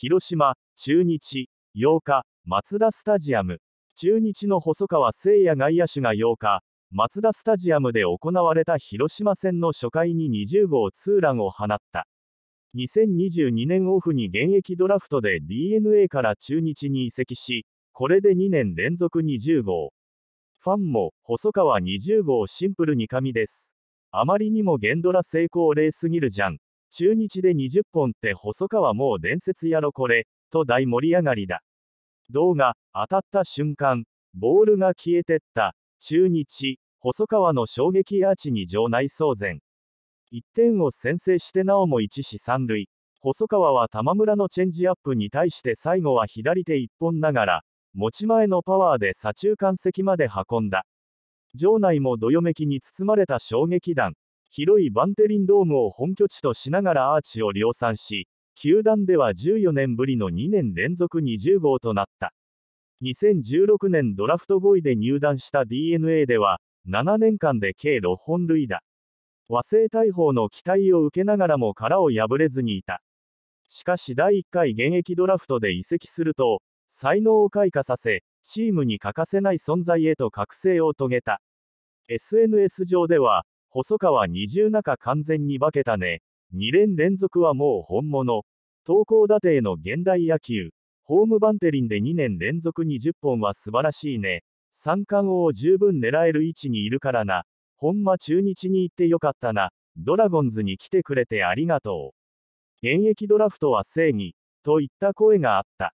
広島、中日、8日、マツダスタジアム。中日の細川聖也外野手が8日、マツダスタジアムで行われた広島戦の初回に20号ツーランを放った。2022年オフに現役ドラフトで DNA から中日に移籍し、これで2年連続20号。ファンも、細川20号シンプルに神です。あまりにもゲンドラ成功例すぎるじゃん。中日で20本って細川もう伝説やろこれ、と大盛り上がりだ。動画、当たった瞬間、ボールが消えてった、中日、細川の衝撃アーチに場内騒然。1点を先制してなおも1死3塁。細川は玉村のチェンジアップに対して最後は左手一本ながら、持ち前のパワーで左中間席まで運んだ。場内もどよめきに包まれた衝撃弾。広いバンテリンドームを本拠地としながらアーチを量産し、球団では14年ぶりの2年連続20号となった。2016年ドラフト5位で入団した DNA では、7年間で計6本塁打。和製大砲の期待を受けながらも殻を破れずにいた。しかし第1回現役ドラフトで移籍すると、才能を開花させ、チームに欠かせない存在へと覚醒を遂げた。SNS 上では、細川二重中完全に化けたね。2連連続はもう本物。投高打定の現代野球。ホームバンテリンで2年連続20本は素晴らしいね。三冠王を十分狙える位置にいるからな。ほんま中日に行ってよかったな。ドラゴンズに来てくれてありがとう。現役ドラフトは正義。といった声があった。